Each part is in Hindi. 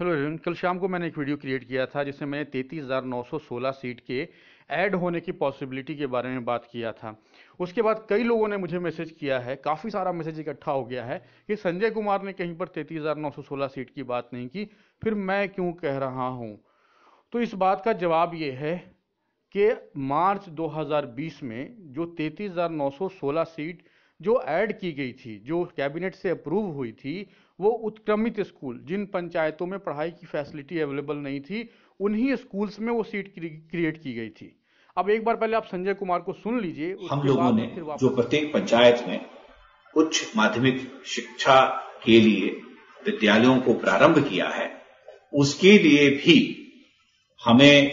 हेलो एवरीवन कल शाम को मैंने एक वीडियो क्रिएट किया था जिसमें मैंने 33,916 सीट के ऐड होने की पॉसिबिलिटी के बारे में बात किया था उसके बाद कई लोगों ने मुझे मैसेज किया है काफ़ी सारा मैसेज इकट्ठा हो गया है कि संजय कुमार ने कहीं पर 33,916 सीट की बात नहीं की फिर मैं क्यों कह रहा हूँ तो इस बात का जवाब ये है कि मार्च बीस में जो सोलह सीट जो ऐड की गई थी जो कैबिनेट से अप्रूव हुई थी वो उत्क्रमित स्कूल जिन पंचायतों में पढ़ाई की फैसिलिटी अवेलेबल नहीं थी उन्हीं स्कूल्स में वो सीट क्रिएट की गई थी अब एक बार पहले आप संजय कुमार को सुन लीजिए हम लोगों ने जो प्रत्येक पंचायत में उच्च माध्यमिक शिक्षा के लिए विद्यालयों को प्रारंभ किया है उसके लिए भी हमें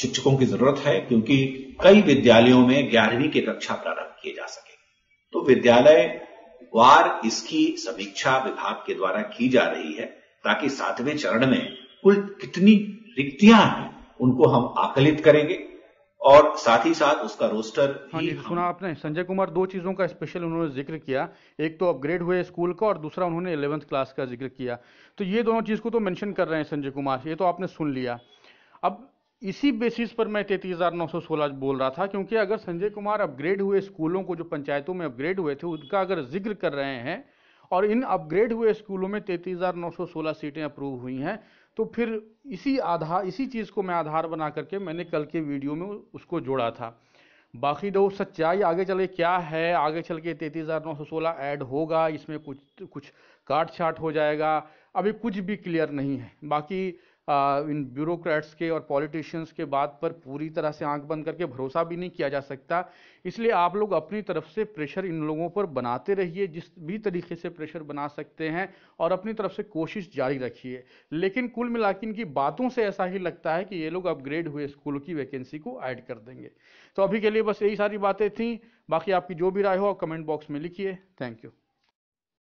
शिक्षकों की जरूरत है क्योंकि कई विद्यालयों में ग्यारहवीं की कक्षा प्रारंभ किए जा सके विद्यालय वार इसकी समीक्षा विभाग के द्वारा की जा रही है ताकि सातवें चरण में कुल कितनी रिक्तियां हैं उनको हम आकलित करेंगे और साथ ही साथ उसका रोस्टर हाँ जी सुना आपने संजय कुमार दो चीज़ों का स्पेशल उन्होंने जिक्र किया एक तो अपग्रेड हुए स्कूल का और दूसरा उन्होंने इलेवंथ क्लास का जिक्र किया तो ये दोनों चीज़ को तो मेंशन कर रहे हैं संजय कुमार ये तो आपने सुन लिया अब इसी बेसिस पर मैं तैतीस हज़ार नौ सौ सोलह बोल रहा था क्योंकि अगर संजय कुमार अपग्रेड हुए स्कूलों को जो पंचायतों में अपग्रेड हुए थे उनका अगर जिक्र कर रहे हैं और इन अपग्रेड हुए स्कूलों में तैतीस हज़ार नौ सौ सोलह सीटें अप्रूव हुई हैं तो फिर इसी आधार इसी चीज़ को मैं आधार बना करके मैंने कल के वीडियो में उसको जोड़ा था बाकी दो सच्चाई आगे चले क्या है आगे चल के तैंतीस हज़ार नौ सौ सोलह ऐड होगा इसमें कुछ कुछ काट छाट हो जाएगा अभी कुछ भी क्लियर नहीं है बाकी इन ब्यूरोक्रेट्स के और पॉलिटिशियंस के बात पर पूरी तरह से आंख बंद करके भरोसा भी नहीं किया जा सकता इसलिए आप लोग अपनी तरफ से प्रेशर इन लोगों पर बनाते रहिए जिस भी तरीके से प्रेशर बना सकते हैं और अपनी तरफ से कोशिश जारी रखिए लेकिन कुल मिला की बातों से ऐसा ही लगता है कि ये लोग अपग्रेड हुए स्कूल की वैकेंसी को ऐड कर देंगे तो अभी के लिए बस यही सारी बातें थी बाकी आपकी जो भी राय हो कमेंट बॉक्स में लिखिए थैंक यू